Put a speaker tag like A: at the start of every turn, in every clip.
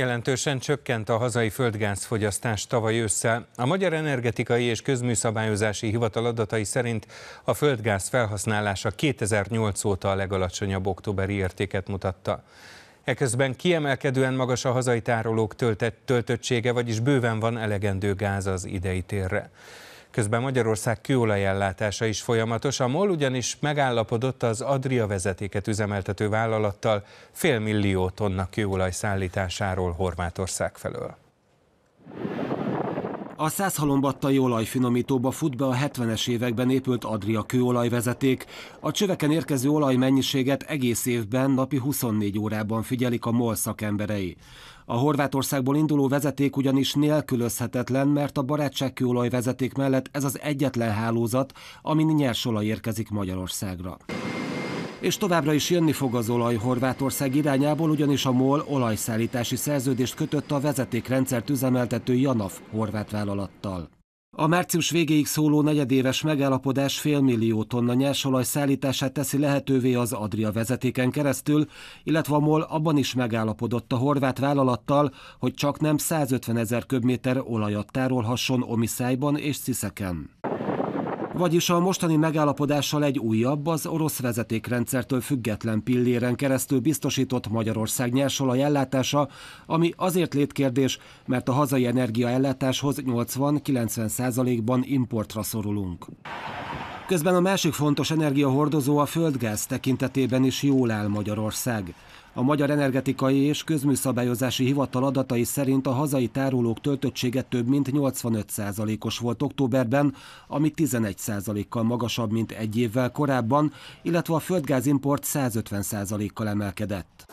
A: Jelentősen csökkent a hazai földgázfogyasztás tavaly ősszel. A Magyar Energetikai és Közműszabályozási Hivatal adatai szerint a földgáz felhasználása 2008 óta a legalacsonyabb októberi értéket mutatta. Eközben kiemelkedően magas a hazai tárolók töltett, töltöttsége, vagyis bőven van elegendő gáz az idei térre. Közben Magyarország kőolajellátása is folyamatos. A MOL ugyanis megállapodott az Adria vezetéket üzemeltető vállalattal félmillió tonna kőolaj szállításáról Horvátország felől.
B: A halombattai olajfinomítóba fut be a 70-es években épült Adria kőolajvezeték. A csöveken érkező olaj mennyiséget egész évben napi 24 órában figyelik a MOL szakemberei. A Horvátországból induló vezeték ugyanis nélkülözhetetlen, mert a barátság kőolajvezeték mellett ez az egyetlen hálózat, amin nyersolaj érkezik Magyarországra és továbbra is jönni fog az olaj Horvátország irányából, ugyanis a MOL olajszállítási szerződést kötött a vezetékrendszert üzemeltető JANAF horvát vállalattal. A március végéig szóló negyedéves megállapodás félmillió tonna nyersolaj szállítását teszi lehetővé az Adria vezetéken keresztül, illetve a MOL abban is megállapodott a horvát vállalattal, hogy csak nem 150 ezer köbméter olajat tárolhasson Omiszájban és Sziszeken. Vagyis a mostani megállapodással egy újabb, az orosz vezetékrendszertől független pilléren keresztül biztosított Magyarország nyersolaj ellátása, ami azért létkérdés, mert a hazai energiaellátáshoz 80-90 százalékban importra szorulunk. Közben a másik fontos energiahordozó a földgáz tekintetében is jól áll Magyarország. A Magyar Energetikai és Közműszabályozási Hivatal adatai szerint a hazai tárolók töltöttsége több mint 85%-os volt októberben, ami 11%-kal magasabb, mint egy évvel korábban, illetve a földgázimport 150%-kal emelkedett.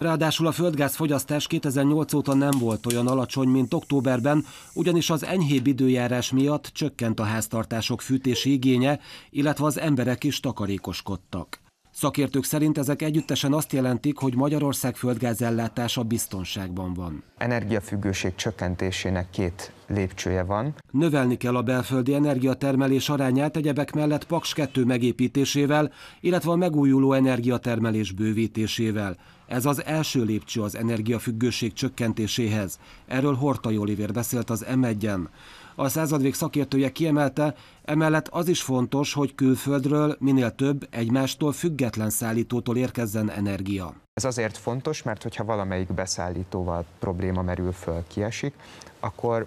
B: Ráadásul a földgázfogyasztás 2008 óta nem volt olyan alacsony, mint októberben, ugyanis az enyhébb időjárás miatt csökkent a háztartások fűtési igénye, illetve az emberek is takarékoskodtak. Szakértők szerint ezek együttesen azt jelentik, hogy Magyarország földgázellátása biztonságban van. Energiafüggőség csökkentésének két lépcsője van. Növelni kell a belföldi energiatermelés arányát egyebek mellett Paks 2 megépítésével, illetve a megújuló energiatermelés bővítésével. Ez az első lépcső az energiafüggőség csökkentéséhez. Erről Hortai Olivér beszélt az M1-en. A századvég szakértője kiemelte, emellett az is fontos, hogy külföldről minél több egymástól
C: független szállítótól érkezzen energia. Ez azért fontos, mert hogyha valamelyik beszállítóval probléma merül föl, kiesik, akkor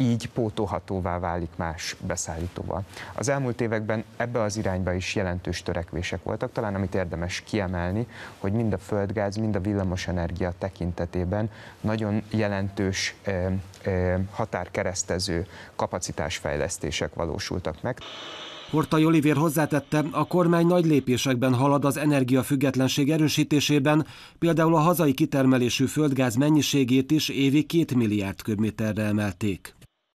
C: így pótolhatóvá válik más beszállítóval. Az elmúlt években ebbe az irányba is jelentős törekvések voltak, talán amit érdemes kiemelni, hogy mind a földgáz, mind a villamosenergia tekintetében nagyon jelentős határkeresztező kapacitásfejlesztések valósultak meg. Hortai Olivér hozzátette, a kormány nagy lépésekben
B: halad az energiafüggetlenség erősítésében, például a hazai kitermelésű földgáz mennyiségét is évi 2 milliárd köbméterre emelték.